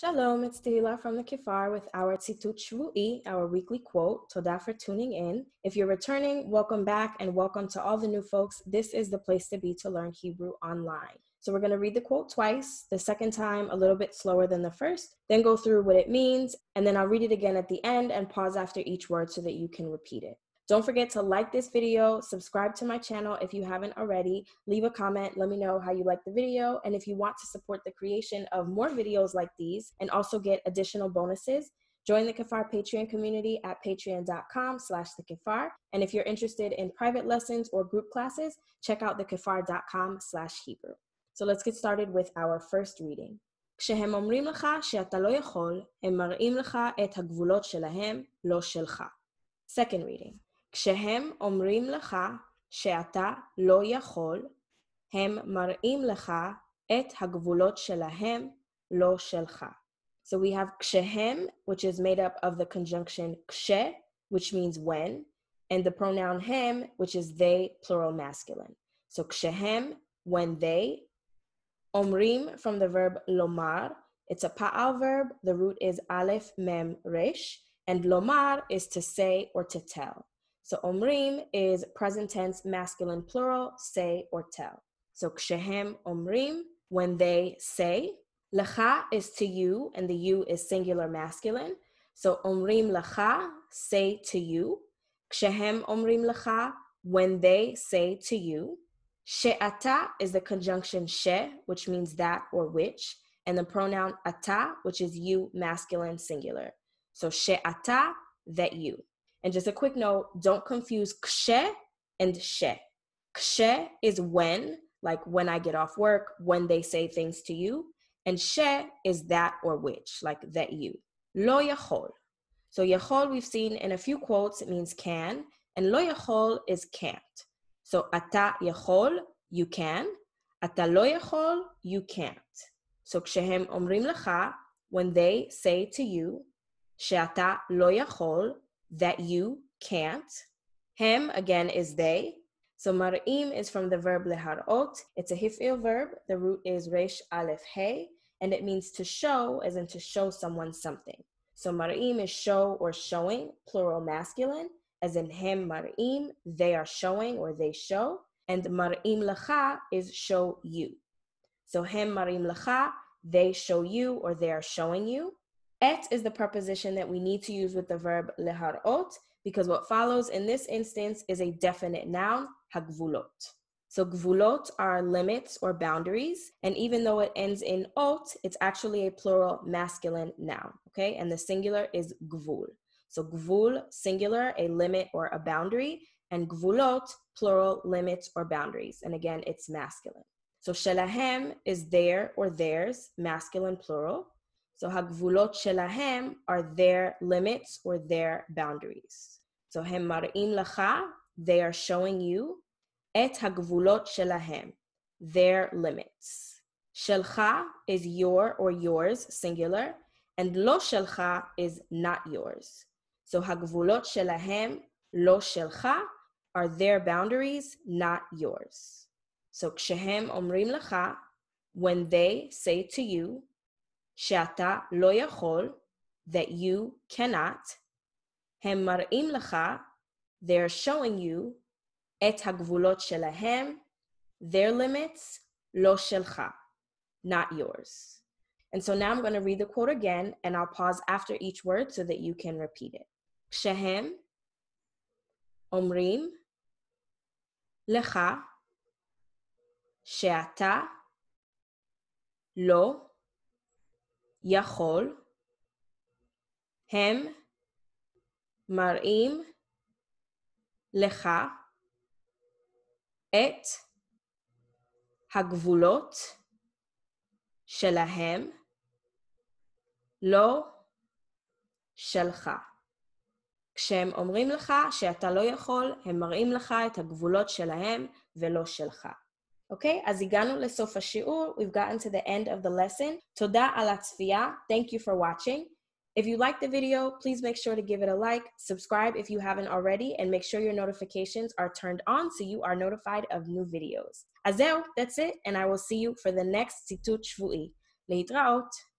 Shalom, it's Dila from the Kifar with our Tzitut Shvu'i, our weekly quote. Toda for tuning in. If you're returning, welcome back and welcome to all the new folks. This is the place to be to learn Hebrew online. So we're going to read the quote twice, the second time a little bit slower than the first, then go through what it means, and then I'll read it again at the end and pause after each word so that you can repeat it. Don't forget to like this video, subscribe to my channel if you haven't already, leave a comment, let me know how you like the video, and if you want to support the creation of more videos like these and also get additional bonuses, Join the Kafar Patreon community at patreon.com slash the Kafar. And if you're interested in private lessons or group classes, check out Kafar.com slash Hebrew. So let's get started with our first reading. כשהם אומרים לך שאתה לא יכול, הם מראים לך את הגבולות שלהם, לא שלך. Second reading. כשהם אומרים לך שאתה לא יכול, הם מראים לך את הגבולות שלהם, לא שלך. So we have כשהם, which is made up of the conjunction כש, which means when, and the pronoun hem, which is they, plural masculine. So כשהם, when they, omrim from the verb lomar, it's a pa'al verb, the root is aleph, mem, resh, and lomar is to say or to tell. So omrim is present tense, masculine, plural, say or tell. So kshehem omrim, when they say. Lecha is to you, and the you is singular masculine. So omrim lecha, say to you. Kshehem omrim lecha, when they say to you. She'ata is the conjunction she, which means that or which, and the pronoun ata, which is you, masculine, singular. So she'ata, that you. And just a quick note don't confuse kshe and she. Kshe is when, like when I get off work, when they say things to you. And she is that or which, like that you. Lo yachol. So yachol, we've seen in a few quotes, it means can. And lo yachol is can't. So ata yachol, you can. Ata lo yachol, you can't. So kshehem omrim lacha, when they say to you, שאתה lo yachol that you can't. Him again is they. So mar'im is from the verb leharot. It's a hifil verb. The root is resh aleph hey, and it means to show, as in to show someone something. So mar'im is show or showing, plural masculine, as in him mar'im, they are showing or they show. And mar'im lacha is show you. So him marim lacha, they show you or they are showing you. Et is the preposition that we need to use with the verb leharot because what follows in this instance is a definite noun, hagvulot. So gvulot are limits or boundaries, and even though it ends in ot, it's actually a plural masculine noun, okay? And the singular is gvul. So gvul, singular, a limit or a boundary, and gvulot, plural, limits or boundaries. And again, it's masculine. So shelahem is their or theirs, masculine, plural. So הגבולות שלהם are their limits or their boundaries. So הם מראים לך, they are showing you, את הגבולות שלהם, their limits. שלך is your or yours, singular, and לא שלך is not yours. So הגבולות שלהם, לא שלך, are their boundaries, not yours. So כשהם אומרים לך, when they say to you, שאתה לא יכול, that you cannot, הם מראים לך, they're showing you, את הגבולות שלהם, their limits, לא שלך, not yours. And so now I'm going to read the quote again, and I'll pause after each word so that you can repeat it. כשהם אומרים לך שאתה לא יכול, הם מראים לך את הגבולות שלהם, לא שלך. כשהם אומרים לך שאתה לא יכול, הם מראים לך את הגבולות שלהם ולא שלך. Okay? אז הגענו לסוף השיעור, we've gotten to the end of the lesson. תודה על הצפייה, thank you for watching. If you liked the video, please make sure to give it a like, subscribe if you haven't already, and make sure your notifications are turned on so you are notified of new videos. אז זהו, that's it, and I will see you for the next ציטוט shvu'i. להתראות!